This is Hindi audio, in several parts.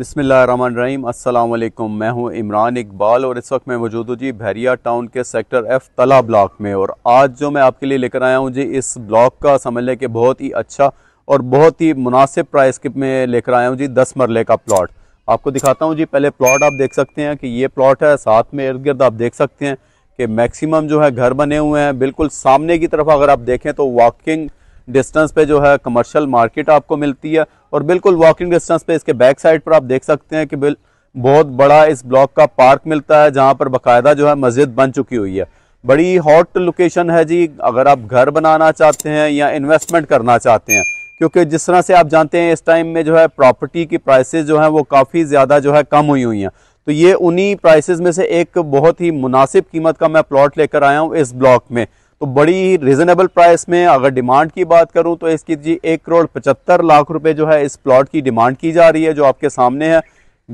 बसमीम अल्लाम मैं हूं इमरान इकबाल और इस वक्त मैं मौजूद हूं जी भैरिया टाउन के सेक्टर एफ़ तला ब्लॉक में और आज जो मैं आपके लिए लेकर आया हूं जी इस ब्लॉक का समझ लें कि बहुत ही अच्छा और बहुत ही मुनासिब प्राइस के में लेकर आया हूं जी दस मरले का प्लॉट आपको दिखाता हूँ जी पहले प्लॉट आप देख सकते हैं कि ये प्लॉट है साथ में इर्द गिर्द आप देख सकते हैं कि मैक्सिमम जो है घर बने हुए हैं बिल्कुल सामने की तरफ अगर आप देखें तो वॉकिंग डिस्टेंस पे जो है कमर्शियल मार्केट आपको मिलती है और बिल्कुल वॉकिंग डिस्टेंस पे इसके बैक साइड पर आप देख सकते हैं कि बहुत बड़ा इस ब्लॉक का पार्क मिलता है जहाँ पर बाकायदा जो है मस्जिद बन चुकी हुई है बड़ी हॉट लोकेशन है जी अगर आप घर बनाना चाहते हैं या इन्वेस्टमेंट करना चाहते हैं क्योंकि जिस तरह से आप जानते हैं इस टाइम में जो है प्रॉपर्टी की प्राइसेस जो हैं वो काफ़ी ज़्यादा जो है कम हुई हुई हैं तो ये उन्हीं प्राइसेस में से एक बहुत ही मुनासिब कीमत का मैं प्लॉट लेकर आया हूँ इस ब्लॉक में तो बड़ी रिजनेबल प्राइस में अगर डिमांड की बात करूं तो इसकी जी एक करोड़ पचहत्तर लाख रुपए जो है इस प्लॉट की डिमांड की जा रही है जो आपके सामने है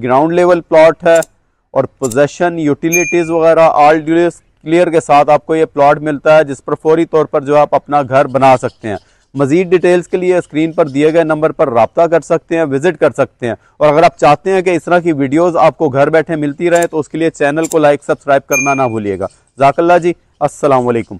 ग्राउंड लेवल प्लॉट है और पोजेशन यूटिलिटीज़ वगैरह ऑल ड्यूस क्लियर के साथ आपको ये प्लॉट मिलता है जिस पर फौरी तौर पर जो आप अपना घर बना सकते हैं मजीद डिटेल्स के लिए स्क्रीन पर दिए गए नंबर पर रबता कर सकते हैं विजिट कर सकते हैं और अगर आप चाहते हैं कि इस तरह की वीडियोज आपको घर बैठे मिलती रहे तो उसके लिए चैनल को लाइक सब्सक्राइब करना ना भूलिएगा जाकल्ला जी असलकम